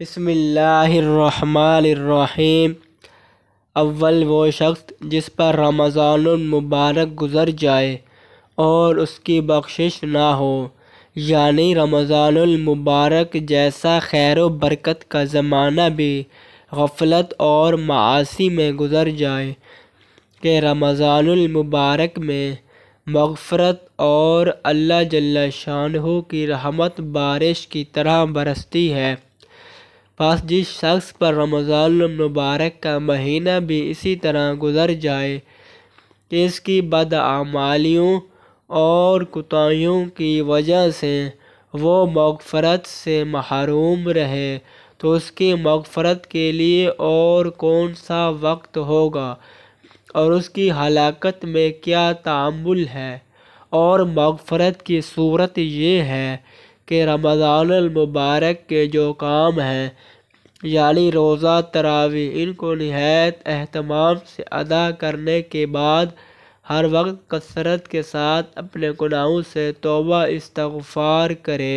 بسم اللہ الرحمن الرحیم اول وہ شخص جس پر رمضان المبارک گزر جائے اور اس کی بخشش نہ ہو یعنی رمضان المبارک جیسا خیر و برکت کا زمانہ بھی غفلت اور معاشی میں گزر جائے کہ رمضان المبارک میں مغفرت اور اللہ جل شانحو کی رحمت بارش کی طرح برستی ہے پاس جس شخص پر رمضان المبارک کا مہینہ بھی اسی طرح گزر جائے کہ اس کی بدعمالیوں اور کتائیوں کی وجہ سے وہ مغفرت سے محروم رہے تو اس کی مغفرت کے لیے اور کون سا وقت ہوگا اور اس کی ہلاکت میں کیا تعامل ہے اور مغفرت کی صورت یہ ہے کہ رمضان المبارک کے جو کام ہیں یعنی روزہ تراویح ان کو نہایت اہتمام سے ادا کرنے کے بعد ہر وقت کثرت کے ساتھ اپنے گناہوں سے توبہ استغفار کرے